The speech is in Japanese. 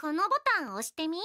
このボタン押してみ